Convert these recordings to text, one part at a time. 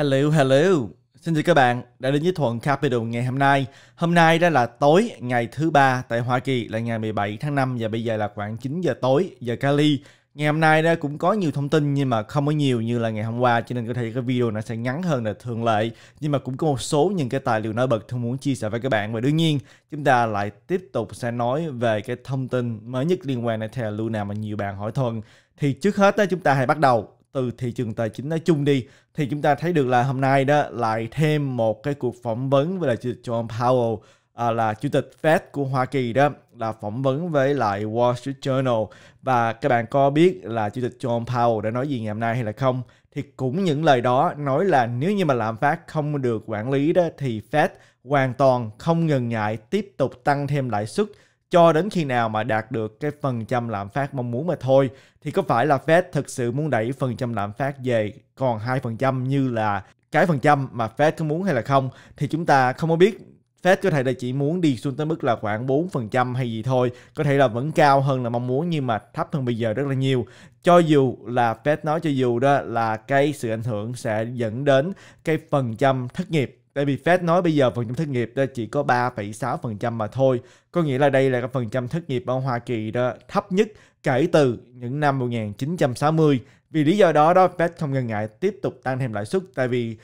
Hello, hello. Xin chào các bạn đã đến với Thuận Capital ngày hôm nay. Hôm nay đó là tối ngày thứ ba tại Hoa Kỳ là ngày 17 tháng 5 và bây giờ là khoảng 9 giờ tối giờ Cali. Ngày hôm nay đó cũng có nhiều thông tin nhưng mà không có nhiều như là ngày hôm qua cho nên có thể cái video nó sẽ ngắn hơn là thường lệ nhưng mà cũng có một số những cái tài liệu nổi bật tôi muốn chia sẻ với các bạn và đương nhiên chúng ta lại tiếp tục sẽ nói về cái thông tin mới nhất liên quan đến Terra Luna mà nhiều bạn hỏi thuần thì trước hết đó chúng ta hãy bắt đầu từ thị trường tài chính nói chung đi thì chúng ta thấy được là hôm nay đó lại thêm một cái cuộc phỏng vấn với là John Powell à, là chủ tịch Fed của Hoa Kỳ đó là phỏng vấn với lại Wall Street Journal và các bạn có biết là chủ tịch John Powell đã nói gì ngày hôm nay hay là không thì cũng những lời đó nói là nếu như mà lạm phát không được quản lý đó thì Fed hoàn toàn không ngần ngại tiếp tục tăng thêm lãi suất cho đến khi nào mà đạt được cái phần trăm lạm phát mong muốn mà thôi thì có phải là Fed thực sự muốn đẩy phần trăm lạm phát về còn 2% như là cái phần trăm mà Fed có muốn hay là không thì chúng ta không có biết Fed có thể là chỉ muốn đi xuống tới mức là khoảng 4% hay gì thôi, có thể là vẫn cao hơn là mong muốn nhưng mà thấp hơn bây giờ rất là nhiều. Cho dù là Fed nói cho dù đó là cái sự ảnh hưởng sẽ dẫn đến cái phần trăm thất nghiệp Tại vì Fed nói bây giờ phần trăm thất nghiệp đó chỉ có 3,6% mà thôi. Có nghĩa là đây là cái phần trăm thất nghiệp ở Hoa Kỳ đó thấp nhất kể từ những năm 1960. Vì lý do đó đó Fed không ngần ngại tiếp tục tăng thêm lãi suất tại vì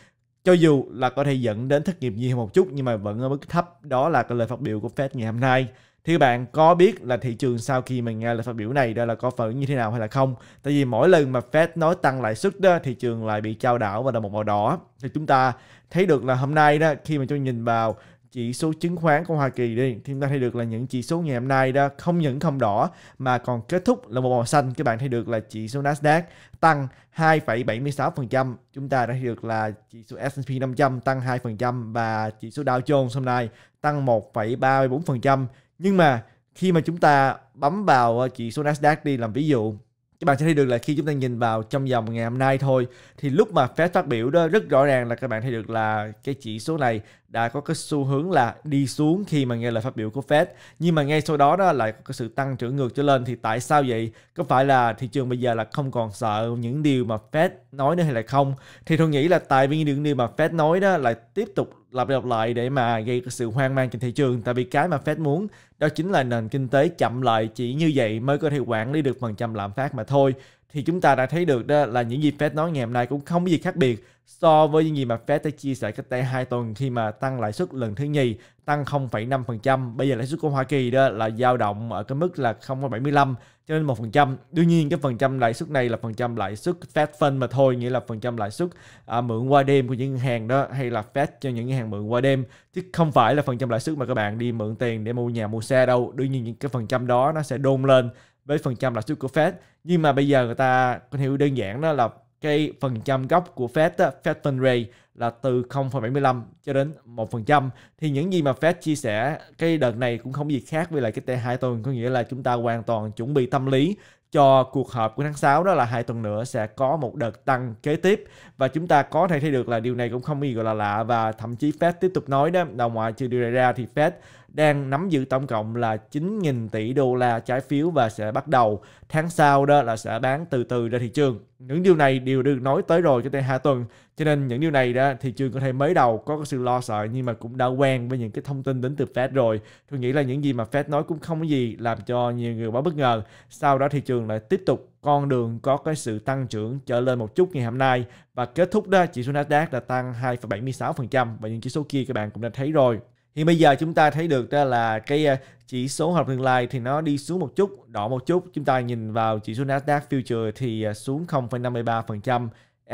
cho dù là có thể dẫn đến thất nghiệp nhiều một chút nhưng mà vẫn ở mức thấp đó là cái lời phát biểu của Fed ngày hôm nay thì các bạn có biết là thị trường sau khi mình nghe lời phát biểu này đã là có phản như thế nào hay là không tại vì mỗi lần mà Fed nói tăng lãi suất đó thị trường lại bị trao đảo và đồng một màu đỏ thì chúng ta thấy được là hôm nay đó khi mà chúng nhìn vào chỉ số chứng khoán của Hoa Kỳ đi thì chúng ta thấy được là những chỉ số ngày hôm nay đó không những không đỏ mà còn kết thúc là một màu xanh các bạn thấy được là chỉ số Nasdaq tăng 2,76% chúng ta đã thấy được là chỉ số S&P 500 tăng 2% và chỉ số Dow Jones hôm nay tăng 1,34% nhưng mà khi mà chúng ta bấm vào ờ, chỉ số Nasdaq đi làm ví dụ các bạn sẽ thấy được là khi chúng ta nhìn vào trong vòng ngày hôm nay thôi thì lúc mà Fed phát biểu đó rất rõ ràng là các bạn thấy được là cái chỉ số này đã có cái xu hướng là đi xuống khi mà nghe lời phát biểu của Fed nhưng mà ngay sau đó đó lại có sự tăng trưởng ngược trở lên thì tại sao vậy có phải là thị trường bây giờ là không còn sợ những điều mà Fed nói nữa hay là không thì tôi nghĩ là tại vì những điều mà Fed nói đó lại tiếp tục lặp lặp lại để mà gây sự hoang mang trên thị trường tại vì cái mà Fed muốn đó chính là nền kinh tế chậm lại chỉ như vậy mới có thể quản lý được phần trăm lạm phát mà thôi thì chúng ta đã thấy được đó là những gì Fed nói ngày hôm nay cũng không có gì khác biệt so với những gì mà Fed đã chia sẻ cách đây 2 tuần khi mà tăng lãi suất lần thứ nhì tăng 0,5%. Bây giờ lãi suất của Hoa Kỳ đó là dao động ở cái mức là 0,75 cho đến 1%. Đương nhiên cái phần trăm lãi suất này là phần trăm lãi suất Fed Fund mà thôi, nghĩa là phần trăm lãi suất à, mượn qua đêm của những ngân hàng đó hay là Fed cho những ngân hàng mượn qua đêm chứ không phải là phần trăm lãi suất mà các bạn đi mượn tiền để mua nhà mua xe đâu. Đương nhiên những cái phần trăm đó nó sẽ đôn lên với phần trăm lãi suất của Fed nhưng mà bây giờ người ta có hiểu đơn giản đó là cái phần trăm gốc của Fed Fed Fund Rate là từ 0,75 cho đến 1%. Thì những gì mà Fed chia sẻ cái đợt này cũng không gì khác với lại cái T2 tuần, có nghĩa là chúng ta hoàn toàn chuẩn bị tâm lý cho cuộc họp của tháng 6 đó là hai tuần nữa sẽ có một đợt tăng kế tiếp và chúng ta có thể thấy được là điều này cũng không gì gọi là lạ và thậm chí Fed tiếp tục nói đó là ngoài trừ điều này ra thì Fed đang nắm giữ tổng cộng là 9.000 tỷ đô la trái phiếu và sẽ bắt đầu tháng sau đó là sẽ bán từ từ ra thị trường. Những điều này đều được nói tới rồi cho tới hai tuần. Cho nên những điều này đó thị trường có thể mới đầu có sự lo sợ nhưng mà cũng đã quen với những cái thông tin đến từ Fed rồi. Tôi nghĩ là những gì mà Fed nói cũng không có gì làm cho nhiều người quá bất ngờ. Sau đó thị trường lại tiếp tục con đường có cái sự tăng trưởng trở lên một chút ngày hôm nay và kết thúc đó chỉ số Nasdaq đã tăng 2,76% và những chỉ số kia các bạn cũng đã thấy rồi thì bây giờ chúng ta thấy được đó là cái ờ, chỉ số hợp tương lai thì nó đi xuống một chút, đỏ một chút. Chúng ta nhìn vào chỉ số Nasdaq Future thì ờ, xuống 0,53%,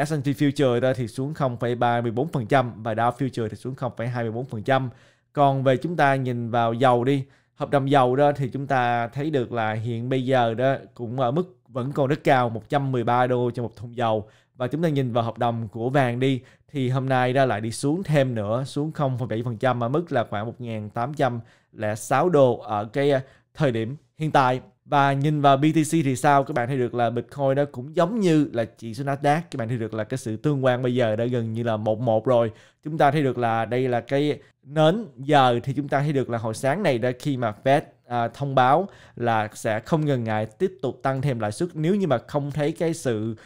S&P Future đó thì xuống 0,34% và Dow Future thì xuống 0,24%. Còn về chúng ta nhìn vào dầu đi, hợp đồng dầu đó thì chúng ta thấy được là hiện bây giờ đó cũng ở mức vẫn còn rất cao 113 đô cho một thùng dầu và chúng ta nhìn vào hợp đồng của vàng đi thì hôm nay ra lại đi xuống thêm nữa xuống 0,7% ở mức là khoảng 1.806 đô ở cái ờ, thời điểm hiện tại và nhìn vào BTC thì sao các bạn thấy được là Bitcoin đó cũng giống như là chỉ số Nasdaq các bạn thấy được là cái sự tương quan bây giờ đã gần như là 1:1 rồi chúng ta thấy được là đây là cái nến giờ thì chúng ta thấy được là hồi sáng này đã khi mà Fed à, thông báo là sẽ không ngần ngại tiếp tục tăng thêm lãi suất nếu như mà không thấy cái sự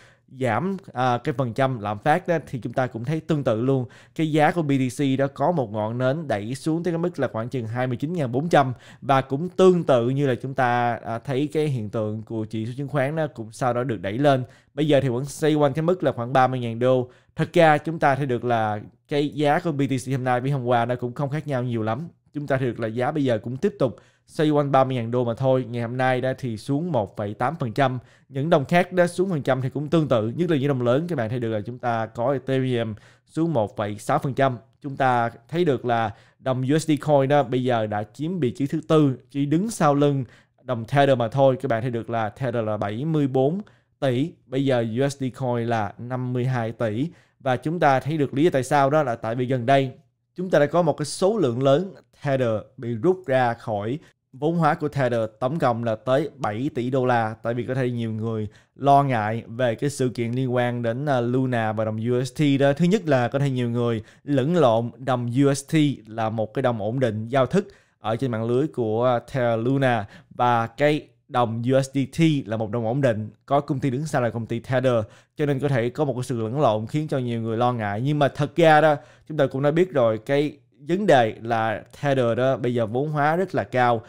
giảm à, cái phần trăm lạm phát đó thì chúng ta cũng thấy tương tự luôn cái giá của BTC đó có một ngọn nến đẩy xuống tới cái mức là khoảng chừng 29.400 và cũng tương tự như là chúng ta à, thấy cái hiện tượng của chỉ số chứng khoán nó cũng sau đó được đẩy lên bây giờ thì vẫn xoay quanh cái mức là khoảng 30.000 đô thật ra chúng ta thấy được là cái giá của BTC hôm nay với hôm qua nó cũng không khác nhau nhiều lắm chúng ta thấy được là giá bây giờ cũng tiếp tục xoay quanh 30.000 đô mà thôi. Ngày hôm nay đã thì xuống 1,8%. Những đồng khác đã xuống phần trăm thì cũng tương tự. Nhất là những đồng lớn các bạn thấy được là chúng ta có Ethereum xuống 1,6%. Chúng ta thấy được là đồng USD Coin đó bây giờ đã chiếm vị trí thứ tư, chỉ đứng sau lưng đồng Tether mà thôi. Các bạn thấy được là Tether là 74 tỷ, bây giờ USD Coin là 52 tỷ. Và chúng ta thấy được lý do tại sao đó là tại vì gần đây chúng ta đã có một cái số lượng lớn Tether bị rút ra khỏi vốn hóa của Tether tổng cộng là tới 7 tỷ đô la tại vì có thể nhiều người lo ngại về cái sự kiện liên quan đến à, Luna và đồng UST đó. Thứ nhất là có thể nhiều người lẫn lộn đồng UST là một cái đồng ổn định giao thức ở trên mạng lưới của à, Terra Luna và cái đồng USDT là một đồng ổn định có công ty đứng sau là công ty Tether cho nên có thể có một cái sự lẫn lộn khiến cho nhiều người lo ngại nhưng mà thật ra đó chúng ta cũng đã biết rồi cái vấn đề là Tether đó bây giờ vốn hóa rất là cao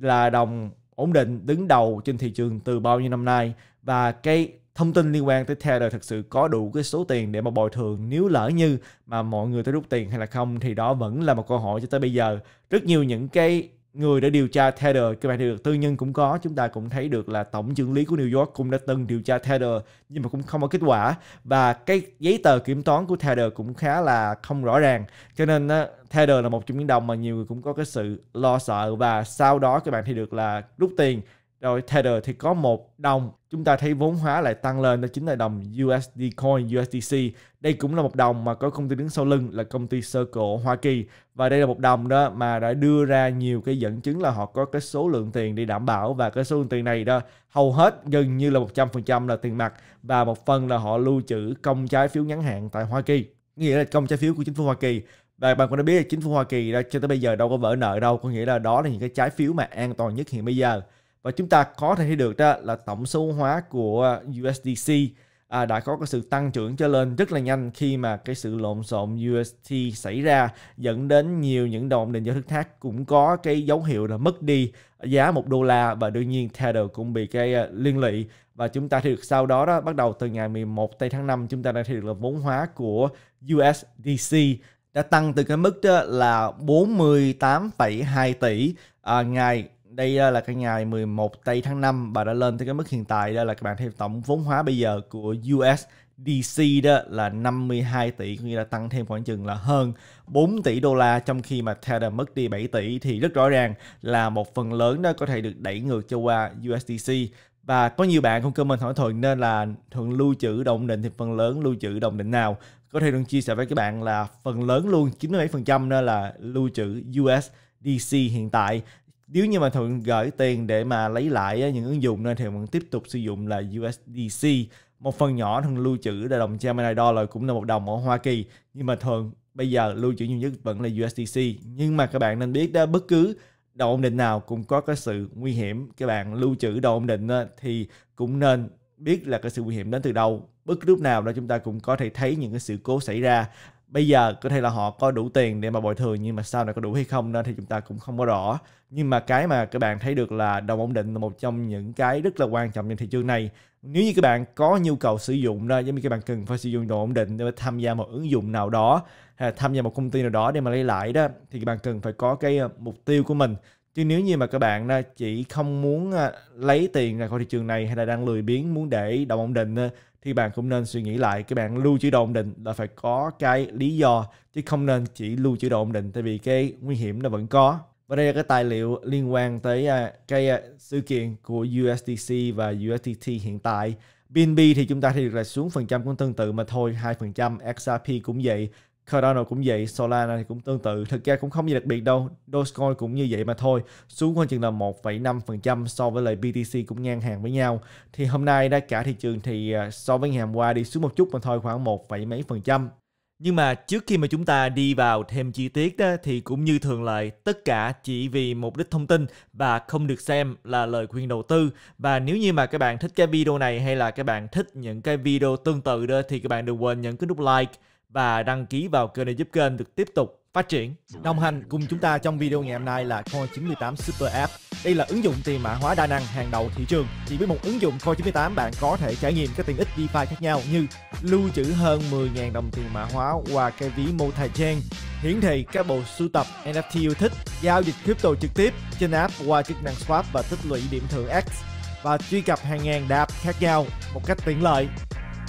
là đồng ổn định đứng đầu trên thị trường từ bao nhiêu năm nay và cái thông tin liên quan tới Taylor thực sự có đủ cái số tiền để mà bồi thường nếu lỡ như mà mọi người tới rút tiền hay là không thì đó vẫn là một câu hỏi cho tới bây giờ rất nhiều những cái người đã điều tra tether các bạn được tư nhân cũng có, chúng ta cũng thấy được là tổng trưởng lý của New York cũng đã từng điều tra tether nhưng mà cũng không có kết quả và cái giấy tờ kiểm toán của tether cũng khá là không rõ ràng. Cho nên tether là một trong những đồng mà nhiều người cũng có cái sự lo sợ và sau đó các bạn thì được là rút tiền rồi Tether thì có một đồng, chúng ta thấy vốn hóa lại tăng lên đó chính là đồng USD Coin USDC. Đây cũng là một đồng mà có công ty đứng sau lưng là công ty Circle Hoa Kỳ và đây là một đồng đó mà đã đưa ra nhiều cái dẫn chứng là họ có cái số lượng tiền để đảm bảo và cái số lượng tiền này đó hầu hết gần như là 100% là tiền mặt và một phần là họ lưu trữ công trái phiếu ngắn hạn tại Hoa Kỳ. Nghĩa là công trái phiếu của chính phủ Hoa Kỳ và bạn cũng đã biết là chính phủ Hoa Kỳ đó cho tới bây giờ đâu có vỡ nợ đâu, có nghĩa là đó là những cái trái phiếu mà an toàn nhất hiện bây giờ và chúng ta có thể thấy được đó là tổng số hóa của USDC à, đã có cái sự tăng trưởng cho lên rất là nhanh khi mà cái sự lộn xộn UST xảy ra dẫn đến nhiều những đồng nền giao thức khác cũng có cái dấu hiệu là mất đi giá một đô la và đương nhiên Tether cũng bị cái à, liên lụy và chúng ta thấy được sau đó đó bắt đầu từ ngày 11 tây tháng 5 chúng ta đã thấy được là vốn hóa của USDC đã tăng từ cái mức đó là 48,2 tỷ à, ngày đây là cái ngày 11 tây tháng 5 bà đã lên tới cái mức hiện tại đó là các bạn thấy tổng vốn hóa bây giờ của USDC đó là 52 tỷ có nghĩa là tăng thêm khoảng chừng là hơn 4 tỷ đô la trong khi mà Tether mất đi 7 tỷ thì rất rõ ràng là một phần lớn đó có thể được đẩy ngược cho qua USDC và có nhiều bạn không comment hỏi thuận nên là thuận lưu trữ đồng định thì phần lớn lưu trữ đồng định nào có thể được chia sẻ với các bạn là phần lớn luôn 97% nên là lưu trữ USDC hiện tại nếu như mà thuận gửi tiền để mà lấy lại những ứng dụng nên thì vẫn tiếp tục sử dụng là USDC một phần nhỏ thường lưu trữ là đồng Gemini Dollar cũng là một đồng ở Hoa Kỳ nhưng mà thường bây giờ lưu trữ nhiều nhất vẫn là USDC nhưng mà các bạn nên biết đó bất cứ đồng ổn định nào cũng có cái sự nguy hiểm các bạn lưu trữ đồng ổn định thì cũng nên biết là cái sự nguy hiểm đến từ đâu bất cứ lúc nào đó chúng ta cũng có thể thấy những cái sự cố xảy ra bây giờ có thể là họ có đủ tiền để mà bồi thường nhưng mà sau này có đủ hay không nên thì chúng ta cũng không có rõ nhưng mà cái mà các bạn thấy được là đồng ổn định là một trong những cái rất là quan trọng trên thị trường này nếu như các bạn có nhu cầu sử dụng đó giống như các bạn cần phải sử dụng đồng ổn định để tham gia một ứng dụng nào đó hay là tham gia một công ty nào đó để mà lấy lãi đó thì các bạn cần phải có cái ờ, mục tiêu của mình chứ nếu như mà các bạn ờ, chỉ không muốn ờ, lấy tiền ra khỏi thị trường này hay là đang lười biếng muốn để đồng ổn định thì bạn cũng nên suy nghĩ lại cái bạn lưu trữ đồ ổn định là phải có cái lý do chứ không nên chỉ lưu trữ đồ ổn định tại vì cái nguy hiểm nó vẫn có và đây là cái tài liệu liên quan tới à, cái à, sự kiện của USDC và USDT hiện tại BNB thì chúng ta thì là xuống phần trăm cũng tương tự mà thôi 2% XRP cũng vậy Cardano cũng vậy, Solana thì cũng tương tự, thực ra cũng không gì đặc biệt đâu, Dogecoin cũng như vậy mà thôi, xuống khoảng chừng là 1,5% so với lại BTC cũng ngang hàng với nhau. Thì hôm nay đã cả thị trường thì à, so với ngày hôm qua đi xuống một chút mà thôi khoảng 1, mấy phần trăm. Nhưng mà trước khi mà chúng ta đi vào thêm chi tiết đó, thì cũng như thường lệ, tất cả chỉ vì mục đích thông tin và không được xem là lời khuyên đầu tư. Và nếu như mà các bạn thích cái video này hay là các bạn thích những cái video tương tự đó thì các bạn đừng quên nhấn cái nút like và đăng ký vào kênh để giúp kênh được tiếp tục phát triển. Đồng hành cùng chúng ta trong video ngày hôm nay là coin 98 Super App. Đây là ứng dụng tiền mã hóa đa năng hàng đầu thị trường. Chỉ với một ứng dụng coin 98 bạn có thể trải nghiệm các tiện ích DeFi khác nhau như lưu trữ hơn 10.000 đồng tiền mã hóa qua cái ví MultiChain, hiển thị các bộ sưu tập NFT yêu thích, giao dịch crypto trực tiếp trên app qua chức năng swap và tích lũy điểm thưởng X và truy cập hàng ngàn đạp khác nhau một cách tiện lợi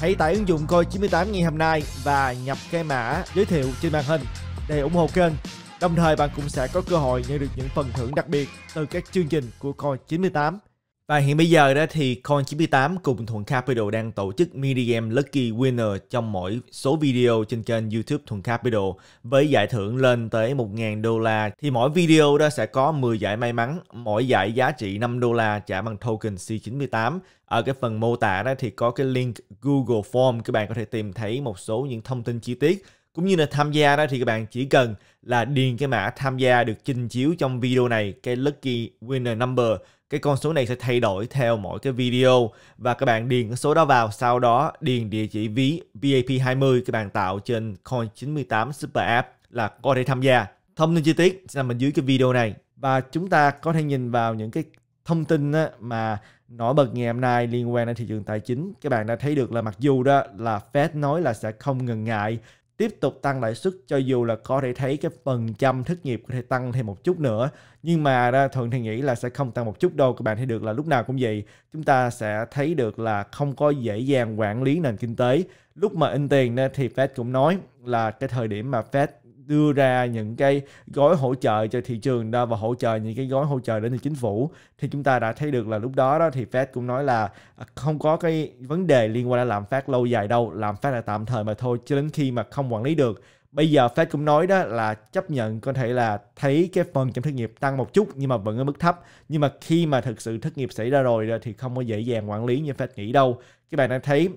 Hãy tải ứng dụng coi 98 ngày hôm nay và nhập cái mã giới thiệu trên màn hình để ủng hộ kênh. Đồng thời bạn cũng sẽ có cơ hội nhận được những phần thưởng đặc biệt từ các chương trình của coi 98. Và hiện bây giờ đó thì Coin98 cùng Thuận Capital đang tổ chức mini game Lucky Winner trong mỗi số video trên kênh YouTube Thuận Capital với giải thưởng lên tới 1.000 đô la. Thì mỗi video đó sẽ có 10 giải may mắn, mỗi giải giá trị 5 đô la trả bằng token C98. Ở cái phần mô tả đó thì có cái link Google Form các bạn có thể tìm thấy một số những thông tin chi tiết cũng như là tham gia đó thì các bạn chỉ cần là điền cái mã tham gia được trình chiếu trong video này cái lucky winner number cái con số này sẽ thay đổi theo mỗi cái video và các bạn điền cái số đó vào sau đó điền địa chỉ ví VAP20 các bạn tạo trên Coin98 Super App là có thể tham gia thông tin chi tiết sẽ nằm ở dưới cái video này và chúng ta có thể nhìn vào những cái thông tin mà nổi bật ngày hôm nay liên quan đến thị trường tài chính các bạn đã thấy được là mặc dù đó là Fed nói là sẽ không ngần ngại tiếp tục tăng lãi suất cho dù là có thể thấy cái phần trăm thất nghiệp có thể tăng thêm một chút nữa nhưng mà ra thuận thì nghĩ là sẽ không tăng một chút đâu các bạn thấy được là lúc nào cũng vậy chúng ta sẽ thấy được là không có dễ dàng quản lý nền kinh tế lúc mà in tiền thì Fed cũng nói là cái thời điểm mà Fed đưa ra những cái gói hỗ trợ cho thị trường đó và hỗ trợ những cái gói hỗ trợ đến từ chính phủ thì chúng ta đã thấy được là lúc đó đó thì Fed cũng nói là à, không có cái vấn đề liên quan đến làm phát lâu dài đâu làm phát là tạm thời mà thôi cho đến khi mà không quản lý được bây giờ Fed cũng nói đó là chấp nhận có thể là thấy cái phần trong thất nghiệp tăng một chút nhưng mà vẫn ở mức thấp nhưng mà khi mà thực sự thất nghiệp xảy ra rồi thì không có dễ dàng quản lý như Fed nghĩ đâu các bạn đã thấy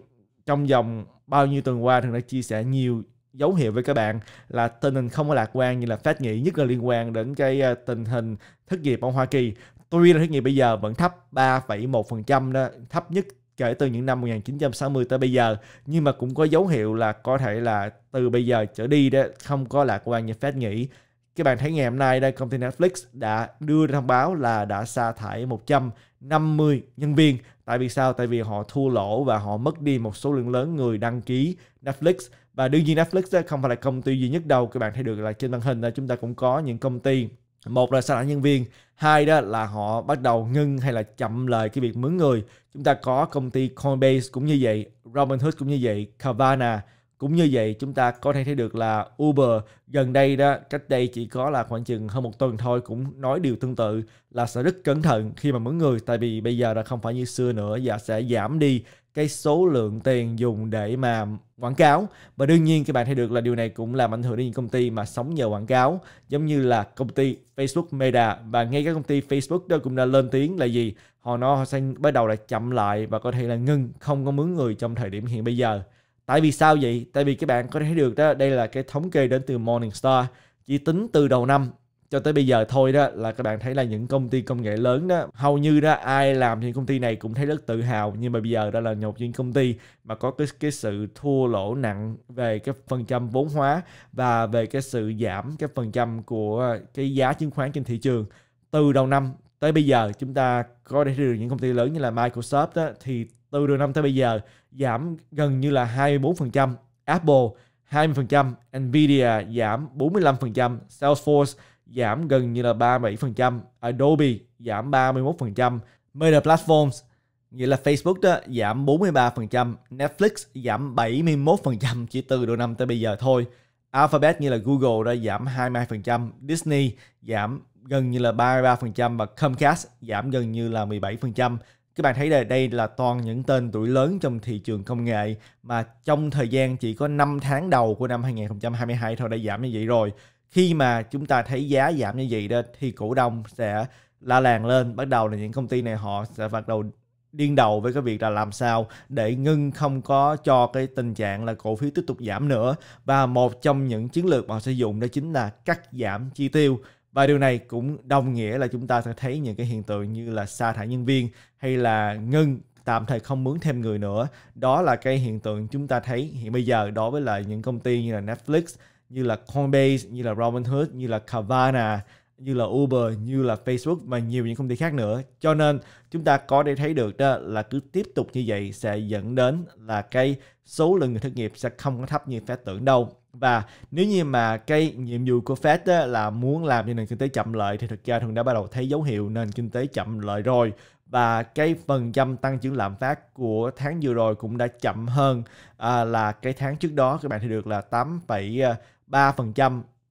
trong vòng bao nhiêu tuần qua thường đã chia sẻ nhiều dấu hiệu với các bạn là tình hình không có lạc quan như là Fed nghĩ nhất là liên quan đến cái ờ, tình hình thất nghiệp ở Hoa Kỳ. Tuy là thất nghiệp bây giờ vẫn thấp 3,1% đó, thấp nhất kể từ những năm 1960 tới bây giờ nhưng mà cũng có dấu hiệu là có thể là từ bây giờ trở đi đó không có lạc quan như Fed nghĩ. Các bạn thấy ngày hôm nay đây công ty Netflix đã đưa ra thông báo là đã sa thải 150 nhân viên Tại vì sao? Tại vì họ thua lỗ và họ mất đi một số lượng lớn người đăng ký Netflix và đương nhiên Netflix không phải là công ty duy nhất đâu các bạn thấy được là trên màn hình là chúng ta cũng có những công ty một là sa thải nhân viên hai đó là họ bắt đầu ngưng hay là chậm lời cái việc mướn người chúng ta có công ty Coinbase cũng như vậy Robinhood cũng như vậy Carvana cũng như vậy chúng ta có thể thấy được là Uber gần đây đó cách đây chỉ có là khoảng chừng hơn một tuần thôi cũng nói điều tương tự là sẽ rất cẩn thận khi mà mướn người tại vì bây giờ đã không phải như xưa nữa và sẽ giảm đi cái số lượng tiền dùng để mà quảng cáo và đương nhiên các bạn thấy được là điều này cũng làm ảnh hưởng đến những công ty mà sống nhờ quảng cáo giống như là công ty Facebook Meta và ngay các công ty Facebook đó cũng đã lên tiếng là gì họ nó sẽ bắt đầu là chậm lại và có thể là ngưng không có mướn người trong thời điểm hiện bây giờ Tại vì sao vậy? Tại vì các bạn có thể thấy được đó, đây là cái thống kê đến từ Morningstar. Chỉ tính từ đầu năm cho tới bây giờ thôi đó là các bạn thấy là những công ty công nghệ lớn đó hầu như đó ai làm những công ty này cũng thấy rất tự hào nhưng mà bây giờ đó là một những công ty mà có cái cái sự thua lỗ nặng về cái phần trăm vốn hóa và về cái sự giảm cái phần trăm của cái giá chứng khoán trên thị trường từ đầu năm tới bây giờ chúng ta có thể thấy được những công ty lớn như là Microsoft đó thì từ đầu năm tới bây giờ giảm gần như là 24%, Apple 20%, Nvidia giảm 45%, Salesforce giảm gần như là 37%, Adobe giảm 31%, Meta Platforms nghĩa là Facebook đó giảm 43%, Netflix giảm 71% chỉ từ đầu năm tới bây giờ thôi. Alphabet như là Google đã giảm 22%, Disney giảm gần như là 33% và Comcast giảm gần như là 17% các bạn thấy đây, đây là toàn những tên tuổi lớn trong thị trường công nghệ mà trong thời gian chỉ có 5 tháng đầu của năm 2022 thôi đã giảm như vậy rồi. Khi mà chúng ta thấy giá giảm như vậy đó thì cổ đông sẽ la làng lên, bắt đầu là những công ty này họ sẽ bắt đầu điên đầu với cái việc là làm sao để ngưng không có cho cái tình trạng là cổ phiếu tiếp tục giảm nữa và một trong những chiến lược mà họ sử dụng đó chính là cắt giảm chi tiêu và điều này cũng đồng nghĩa là chúng ta sẽ thấy những cái hiện tượng như là sa thải nhân viên hay là ngưng tạm thời không mướn thêm người nữa. Đó là cái hiện tượng chúng ta thấy hiện bây giờ đối với lại những công ty như là Netflix, như là Coinbase, như là Robinhood, như là Carvana, như là Uber, như là Facebook và nhiều những công ty khác nữa. Cho nên chúng ta có thể thấy được đó là cứ tiếp tục như vậy sẽ dẫn đến là cái số lượng người thất nghiệp sẽ không có thấp như phép tưởng đâu và nếu như mà cái nhiệm vụ của Fed á, là muốn làm cho nền kinh tế chậm lại thì thực ra thường đã bắt đầu thấy dấu hiệu nền kinh tế chậm lại rồi và cái phần trăm tăng trưởng lạm phát của tháng vừa rồi cũng đã chậm hơn à, là cái tháng trước đó các bạn thì được là 8,3%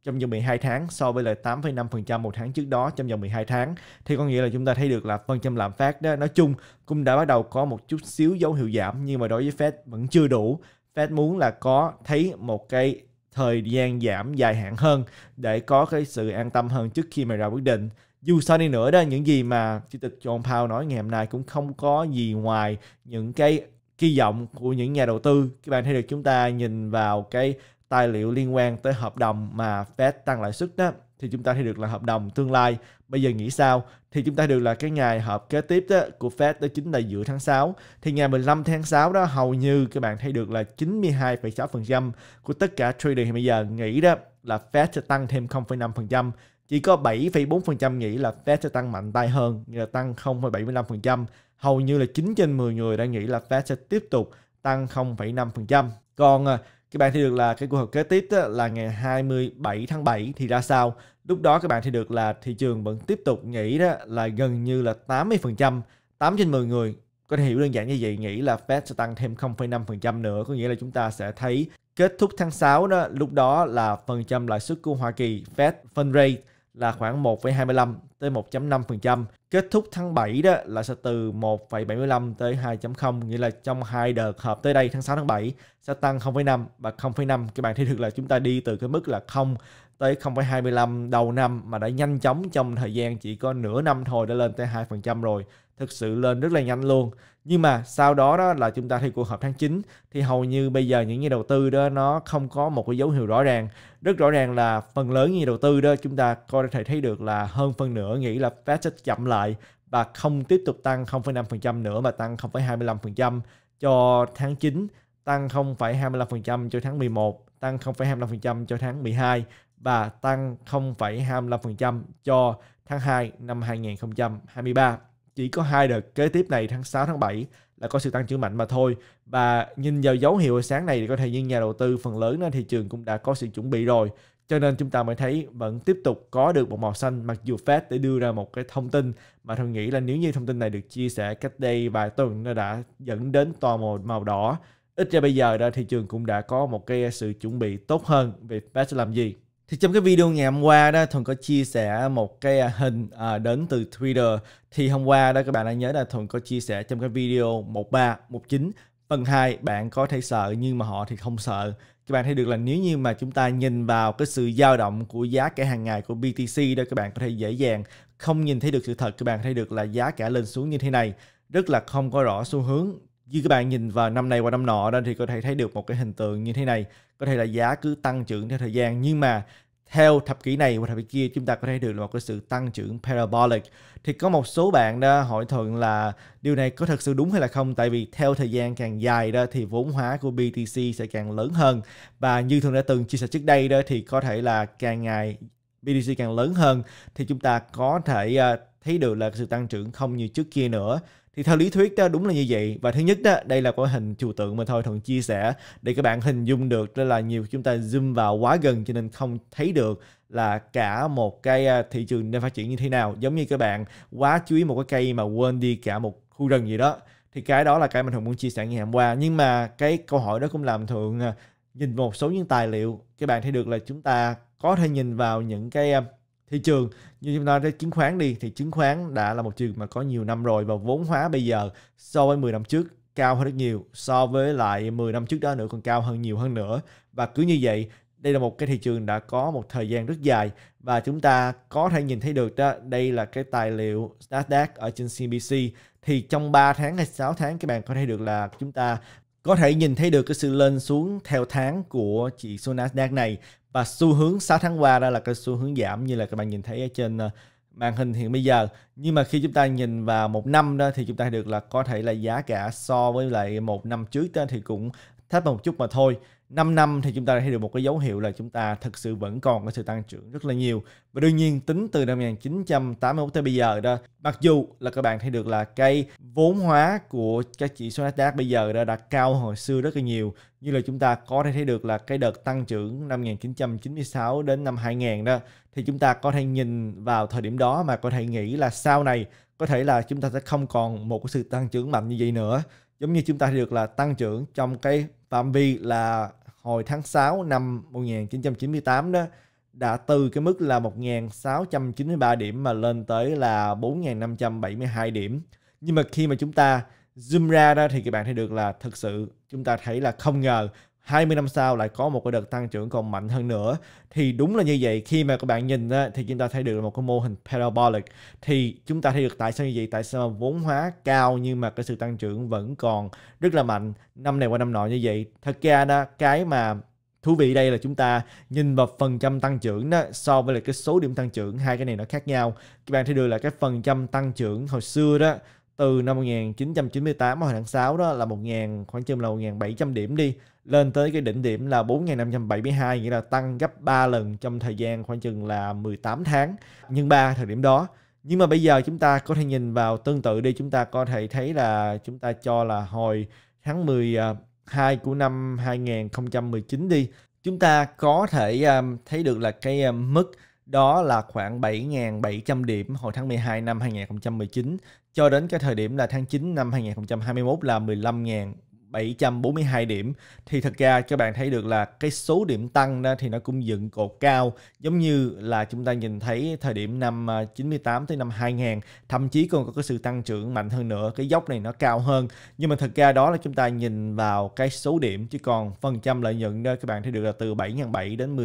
trong vòng 12 tháng so với lại 8,5% một tháng trước đó trong vòng 12 tháng thì có nghĩa là chúng ta thấy được là phần trăm lạm phát đó nói chung cũng đã bắt đầu có một chút xíu dấu hiệu giảm nhưng mà đối với Fed vẫn chưa đủ Fed muốn là có thấy một cái thời gian giảm dài hạn hơn để có cái sự an tâm hơn trước khi mà ra quyết định dù sao đi nữa đó những gì mà chủ tịch John Powell nói ngày hôm nay cũng không có gì ngoài những cái kỳ vọng của những nhà đầu tư các bạn thấy được chúng ta nhìn vào cái tài liệu liên quan tới hợp đồng mà Fed tăng lãi suất đó thì chúng ta thấy được là hợp đồng tương lai bây giờ nghĩ sao thì chúng ta được là cái ngày họp kế tiếp đó của Fed đó chính là giữa tháng 6 thì ngày 15 tháng 6 đó hầu như các bạn thấy được là 92,6% của tất cả trader hiện bây giờ nghĩ đó là Fed sẽ tăng thêm 0,5% chỉ có 7,4% nghĩ là Fed sẽ tăng mạnh tay hơn, nghĩa là tăng 0,75%. Hầu như là 9 trên 10 người đã nghĩ là Fed sẽ tiếp tục tăng 0,5%. Còn à, các bạn thì được là cái cuộc họp kế tiếp á, là ngày 27 tháng 7 thì ra sao lúc đó các bạn thì được là thị trường vẫn tiếp tục nghĩ đó là gần như là 80% 8 trên 10 người có thể hiểu đơn giản như vậy nghĩ là Fed sẽ tăng thêm 0,5% nữa có nghĩa là chúng ta sẽ thấy kết thúc tháng 6 đó lúc đó là phần trăm lãi suất của Hoa Kỳ Fed Fund Rate là khoảng 1,25 tới 1.5%. Kết thúc tháng 7 đó là sẽ từ 1,75 tới 2.0, nghĩa là trong hai đợt hợp tới đây tháng 6 tháng 7 sẽ tăng 0,5 và 0,5. Các bạn thấy được là chúng ta đi từ cái mức là 0 tới 0,25 đầu năm mà đã nhanh chóng trong thời gian chỉ có nửa năm thôi đã lên tới 2% rồi. Thực sự lên rất là nhanh luôn nhưng mà sau đó đó là chúng ta thấy cuộc họp tháng 9 thì hầu như bây giờ những nhà đầu tư đó nó không có một cái dấu hiệu rõ ràng. Rất rõ ràng là phần lớn nhà đầu tư đó chúng ta có thể thấy được là hơn phân nửa nghĩ là Fed sẽ chậm lại và không tiếp tục tăng 0,5% nữa mà tăng 0,25% cho tháng 9, tăng 0,25% cho tháng 11, tăng 0,25% cho tháng 12 và tăng 0,25% cho tháng 2 năm 2023 chỉ có hai đợt kế tiếp này tháng 6 tháng 7 là có sự tăng trưởng mạnh mà thôi và nhìn vào dấu hiệu sáng này thì có thể những nhà đầu tư phần lớn trên thị trường cũng đã có sự chuẩn bị rồi cho nên chúng ta mới thấy vẫn tiếp tục có được một màu xanh mặc dù Fed để đưa ra một cái thông tin mà tôi nghĩ là nếu như thông tin này được chia sẻ cách đây vài tuần nó đã dẫn đến toàn một màu đỏ ít ra bây giờ đó thị trường cũng đã có một cái sự chuẩn bị tốt hơn về Fed sẽ làm gì thì trong cái video ngày hôm qua đó thuần có chia sẻ một cái à, hình à, đến từ twitter thì hôm qua đó các bạn đã nhớ là thuần có chia sẻ trong cái video 1319 phần 2 bạn có thể sợ nhưng mà họ thì không sợ các bạn thấy được là nếu như mà chúng ta nhìn vào cái sự dao động của giá cả hàng ngày của BTC đó các bạn có thể dễ dàng không nhìn thấy được sự thật các bạn thấy được là giá cả lên xuống như thế này rất là không có rõ xu hướng như các bạn nhìn vào năm này qua năm nọ đó thì có thể thấy được một cái hình tượng như thế này có thể là giá cứ tăng trưởng theo thời gian nhưng mà theo thập kỷ này và thập kỷ kia chúng ta có thể được một cái sự tăng trưởng parabolic thì có một số bạn đã hỏi thuận là điều này có thật sự đúng hay là không tại vì theo thời gian càng dài đó thì vốn hóa của BTC sẽ càng lớn hơn và như thường đã từng chia sẻ trước đây đó thì có thể là càng ngày BTC càng lớn hơn thì chúng ta có thể à, thấy được là sự tăng trưởng không như trước kia nữa thì theo lý thuyết đó đúng là như vậy và thứ nhất đó đây là quả hình trừu tượng mà thôi thuận chia sẻ để các bạn hình dung được đó là nhiều chúng ta zoom vào quá gần cho nên không thấy được là cả một cái à, thị trường đang phát triển như thế nào giống như các bạn quá chú ý một cái cây mà quên đi cả một khu rừng gì đó thì cái đó là cái mà thường muốn chia sẻ ngày hôm qua nhưng mà cái câu hỏi đó cũng làm thượng à, nhìn một số những tài liệu các bạn thấy được là chúng ta có thể nhìn vào những cái à, thị trường như chúng ta thấy chứng khoán đi thì chứng khoán đã là một trường mà có nhiều năm rồi và vốn hóa bây giờ so với 10 năm trước cao hơn rất nhiều so với lại 10 năm trước đó nữa còn cao hơn nhiều hơn nữa và cứ như vậy đây là một cái thị trường đã có một thời gian rất dài và chúng ta có thể nhìn thấy được đó đây là cái tài liệu Nasdaq ở trên CNBC thì trong 3 tháng hay 6 tháng các bạn có thể được là chúng ta có thể nhìn thấy được cái sự lên xuống theo tháng của chỉ số Nasdaq này và xu hướng 6 tháng qua đó là cái xu hướng giảm như là các bạn nhìn thấy ở trên ờ, màn hình hiện bây giờ nhưng mà khi chúng ta nhìn vào một năm đó thì chúng ta được là có thể là giá cả so với lại một năm trước đó thì cũng thấp một chút mà thôi 5 năm thì chúng ta thấy được một cái dấu hiệu là chúng ta thực sự vẫn còn có sự tăng trưởng rất là nhiều. Và đương nhiên tính từ năm 1981 tới bây giờ đó, mặc dù là các bạn thấy được là cái vốn hóa của các chỉ số Nasdaq bây giờ đã đạt cao hồi xưa rất là nhiều. Như là chúng ta có thể thấy được là cái đợt tăng trưởng năm 1996 đến năm 2000 đó thì chúng ta có thể nhìn vào thời điểm đó mà có thể nghĩ là sau này có thể là chúng ta sẽ không còn một cái sự tăng trưởng mạnh như vậy nữa giống như chúng ta thấy được là tăng trưởng trong cái phạm vi là hồi tháng 6 năm 1998 đó đã từ cái mức là 1.693 điểm mà lên tới là 4.572 điểm. Nhưng mà khi mà chúng ta zoom ra đó thì các bạn thấy được là thực sự chúng ta thấy là không ngờ 20 năm sau lại có một cái đợt tăng trưởng còn mạnh hơn nữa thì đúng là như vậy khi mà các bạn nhìn á, thì chúng ta thấy được một cái mô hình parabolic thì chúng ta thấy được tại sao như vậy tại sao vốn hóa cao nhưng mà cái sự tăng trưởng vẫn còn rất là mạnh năm này qua năm nọ như vậy thật ra đó cái mà thú vị đây là chúng ta nhìn vào phần trăm tăng trưởng đó so với là cái số điểm tăng trưởng hai cái này nó khác nhau các bạn thấy được là cái phần trăm tăng trưởng hồi xưa đó từ năm 1998 hồi tháng 6 đó là 1.000 khoảng chừng là 1.700 điểm đi lên tới cái đỉnh điểm là 4.572 nghĩa là tăng gấp 3 lần trong thời gian khoảng chừng là 18 tháng nhân 3 thời điểm đó. Nhưng mà bây giờ chúng ta có thể nhìn vào tương tự đi chúng ta có thể thấy là chúng ta cho là hồi tháng 12 của năm 2019 đi chúng ta có thể um, thấy được là cái um, mức đó là khoảng 7.700 điểm hồi tháng 12 năm 2019 cho đến cái thời điểm là tháng 9 năm 2021 là 15.000 742 điểm thì thật ra các bạn thấy được là cái số điểm tăng đó thì nó cũng dựng cột cao giống như là chúng ta nhìn thấy thời điểm năm 98 à, tới năm 2000 thậm chí còn có cái sự tăng trưởng mạnh hơn nữa cái dốc này nó cao hơn nhưng mà thật ra đó là chúng ta nhìn vào cái số điểm chứ còn phần trăm lợi nhuận đó các bạn thấy được là từ 7.700 đến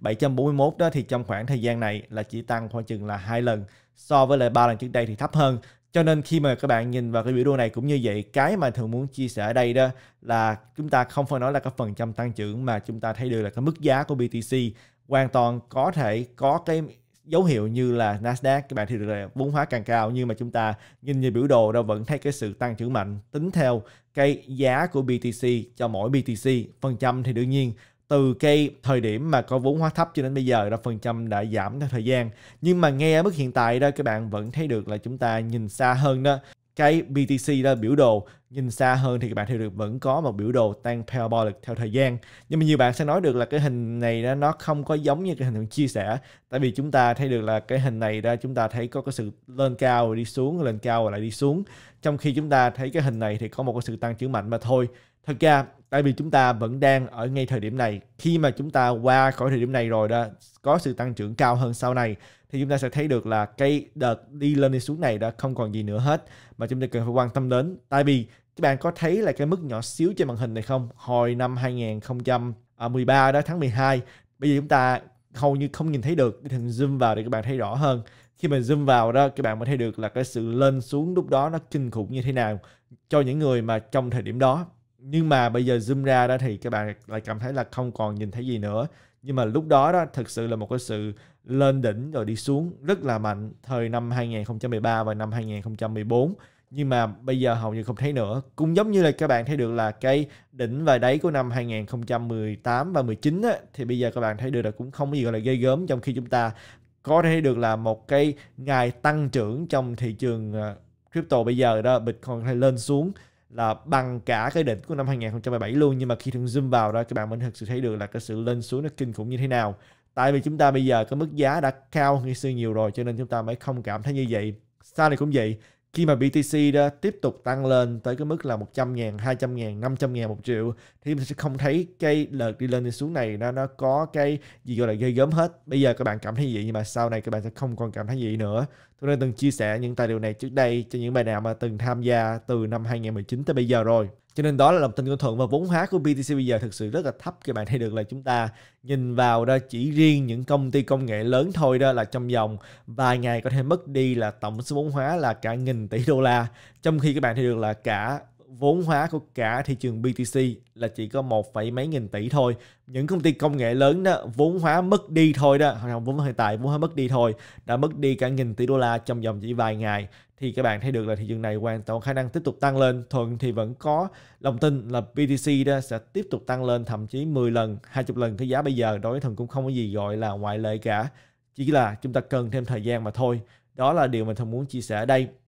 15.741 đó thì trong khoảng thời gian này là chỉ tăng khoảng chừng là hai lần so với lại ba lần trước đây thì thấp hơn cho nên khi mà các bạn nhìn vào cái biểu đồ này cũng như vậy cái mà thường muốn chia sẻ ở đây đó là chúng ta không phải nói là cái phần trăm tăng trưởng mà chúng ta thấy được là cái mức giá của BTC hoàn toàn có thể có cái dấu hiệu như là Nasdaq các bạn thì được là vốn hóa càng cao nhưng mà chúng ta nhìn như biểu đồ đâu vẫn thấy cái sự tăng trưởng mạnh tính theo cái giá của BTC cho mỗi BTC phần trăm thì đương nhiên từ cái thời điểm mà có vốn hóa thấp cho đến bây giờ đó phần trăm đã giảm theo thời gian nhưng mà nghe ở mức hiện tại đó các bạn vẫn thấy được là chúng ta nhìn xa hơn đó cái BTC đó biểu đồ nhìn xa hơn thì các bạn theo được vẫn có một biểu đồ tăng parabolic theo thời gian nhưng mà nhiều bạn sẽ nói được là cái hình này đó, nó không có giống như cái hình thường chia sẻ tại vì chúng ta thấy được là cái hình này ra chúng ta thấy có cái sự lên cao rồi đi xuống lên cao rồi lại đi xuống trong khi chúng ta thấy cái hình này thì có một cái sự tăng trưởng mạnh mà thôi thật ra tại vì chúng ta vẫn đang ở ngay thời điểm này khi mà chúng ta qua khỏi thời điểm này rồi đó có sự tăng trưởng cao hơn sau này thì chúng ta sẽ thấy được là cái đợt đi lên đi xuống này đã không còn gì nữa hết mà chúng ta cần phải quan tâm đến tại vì các bạn có thấy là cái mức nhỏ xíu trên màn hình này không? Hồi năm 2013 đó tháng 12, bây giờ chúng ta hầu như không nhìn thấy được Thì zoom vào để các bạn thấy rõ hơn khi mình zoom vào đó các bạn mới thấy được là cái sự lên xuống lúc đó nó kinh khủng như thế nào cho những người mà trong thời điểm đó nhưng mà bây giờ zoom ra đó thì các bạn lại cảm thấy là không còn nhìn thấy gì nữa nhưng mà lúc đó đó thực sự là một cái sự lên đỉnh rồi đi xuống rất là mạnh thời năm 2013 và năm 2014 nhưng mà bây giờ hầu như không thấy nữa cũng giống như là các bạn thấy được là cái đỉnh và đáy của năm 2018 và 19 á, thì bây giờ các bạn thấy được là cũng không có gì gọi là gây gớm trong khi chúng ta có thể được là một cái ngày tăng trưởng trong thị trường ờ, crypto bây giờ đó Bitcoin hay lên xuống là bằng cả cái đỉnh của năm 2017 luôn nhưng mà khi thường zoom vào đó các bạn mình thực sự thấy được là cái sự lên xuống nó kinh khủng như thế nào tại vì chúng ta bây giờ cái mức giá đã cao ngày xưa nhiều rồi cho nên chúng ta mới không cảm thấy như vậy sau này cũng vậy khi mà BTC đó tiếp tục tăng lên tới cái mức là 100 ngàn, 200 ngàn, 500 ngàn, 1 triệu thì mình sẽ không thấy cái lợt đi lên đi xuống này nó nó có cái gì gọi là gây gớm hết. Bây giờ các bạn cảm thấy gì nhưng mà sau này các bạn sẽ không còn cảm thấy gì nữa. Tôi đã từng chia sẻ những tài liệu này trước đây cho những bài nào mà từng tham gia từ năm 2019 tới bây giờ rồi. Cho nên đó là lòng tin của Thuận và vốn hóa của BTC bây giờ thực sự rất là thấp các bạn thấy được là chúng ta nhìn vào đó chỉ riêng những công ty công nghệ lớn thôi đó là trong vòng vài ngày có thể mất đi là tổng số vốn hóa là cả nghìn tỷ đô la. Trong khi các bạn thấy được là cả vốn hóa của cả thị trường BTC là chỉ có một phẩy mấy nghìn tỷ thôi những công ty công nghệ lớn đó vốn hóa mất đi thôi đó hoặc là vốn hiện tại vốn hóa mất đi thôi đã mất đi cả nghìn tỷ đô la trong vòng chỉ vài ngày thì các bạn thấy được là thị trường này hoàn toàn khả năng tiếp tục tăng lên thuận thì vẫn có lòng tin là BTC đó sẽ tiếp tục tăng lên thậm chí 10 lần 20 lần cái giá bây giờ đối với thuận cũng không có gì gọi là ngoại lệ cả chỉ là chúng ta cần thêm thời gian mà thôi đó là điều mà thường muốn chia sẻ ở đây